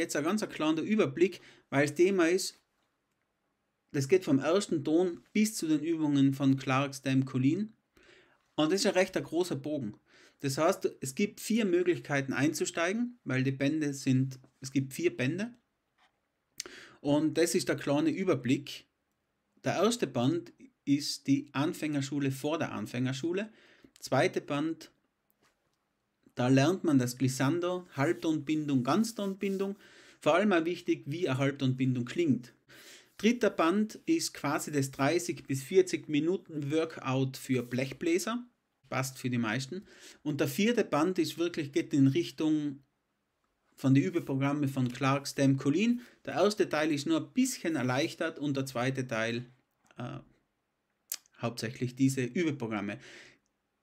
jetzt ein ganz kleiner Überblick, weil das Thema ist, das geht vom ersten Ton bis zu den Übungen von Clark, Stem, Colin. Und das ist ja recht ein großer Bogen. Das heißt, es gibt vier Möglichkeiten einzusteigen, weil die Bände sind, es gibt vier Bände. Und das ist der kleine Überblick. Der erste Band ist die Anfängerschule vor der Anfängerschule. Zweite Band da lernt man das Glissando, Halbtonbindung, Ganztonbindung. Vor allem auch wichtig, wie eine Halbtonbindung klingt. Dritter Band ist quasi das 30 bis 40 Minuten Workout für Blechbläser. Passt für die meisten. Und der vierte Band ist wirklich, geht in Richtung von den Übeprogrammen von Clark, Stem, Colin. Der erste Teil ist nur ein bisschen erleichtert und der zweite Teil äh, hauptsächlich diese Übeprogramme.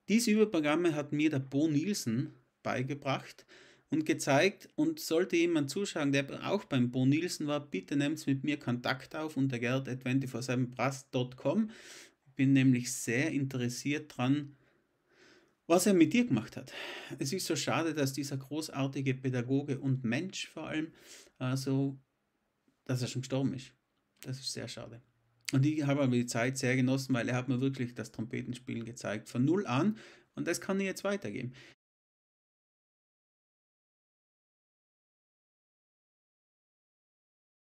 Diese Überprogramme hat mir der Bo Nielsen beigebracht und gezeigt. Und sollte jemand zuschauen, der auch beim Bo Nielsen war, bitte nehmt mit mir Kontakt auf unter gerd.247brast.com. Bin nämlich sehr interessiert dran, was er mit dir gemacht hat. Es ist so schade, dass dieser großartige Pädagoge und Mensch vor allem also, dass er schon gestorben ist. Das ist sehr schade. Und ich habe aber die Zeit sehr genossen, weil er hat mir wirklich das Trompetenspielen gezeigt, von null an. Und das kann ich jetzt weitergeben.